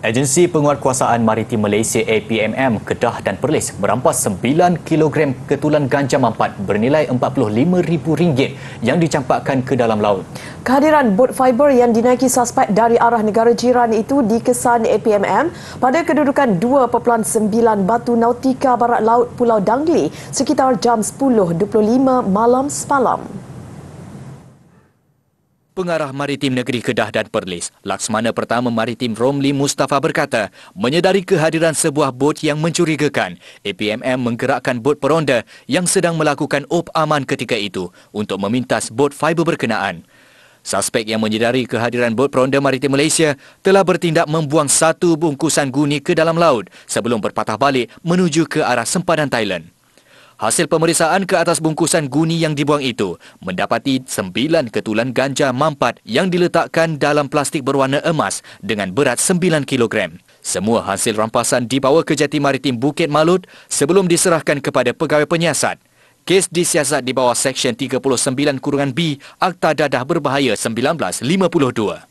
Agensi Penguatkuasaan Maritim Malaysia APMM Kedah dan Perlis merampas 9 kg ketulan ganja mampat bernilai RM45,000 yang dicampakkan ke dalam laut. Kehadiran bot fiber yang dinaiki suspek dari arah negara jiran itu dikesan APMM pada kedudukan 2.9 batu nautika barat laut Pulau Dangli sekitar jam 10.25 malam semalam. Pengarah Maritim Negeri Kedah dan Perlis, Laksmana Pertama Maritim Romli Mustafa berkata, menyedari kehadiran sebuah bot yang mencurigakan, APMM menggerakkan bot peronda yang sedang melakukan op aman ketika itu untuk memintas bot fiber berkenaan. Suspek yang menyedari kehadiran bot peronda Maritim Malaysia telah bertindak membuang satu bungkusan guni ke dalam laut sebelum berpatah balik menuju ke arah sempadan Thailand. Hasil pemeriksaan ke atas bungkusan guni yang dibuang itu mendapati sembilan ketulan ganja mampat yang diletakkan dalam plastik berwarna emas dengan berat sembilan kilogram. Semua hasil rampasan dibawa ke Jati Maritim Bukit Malut sebelum diserahkan kepada pegawai penyiasat. Kes disiasat di bawah Seksyen 39 Kurungan B Akta Dadah Berbahaya 1952.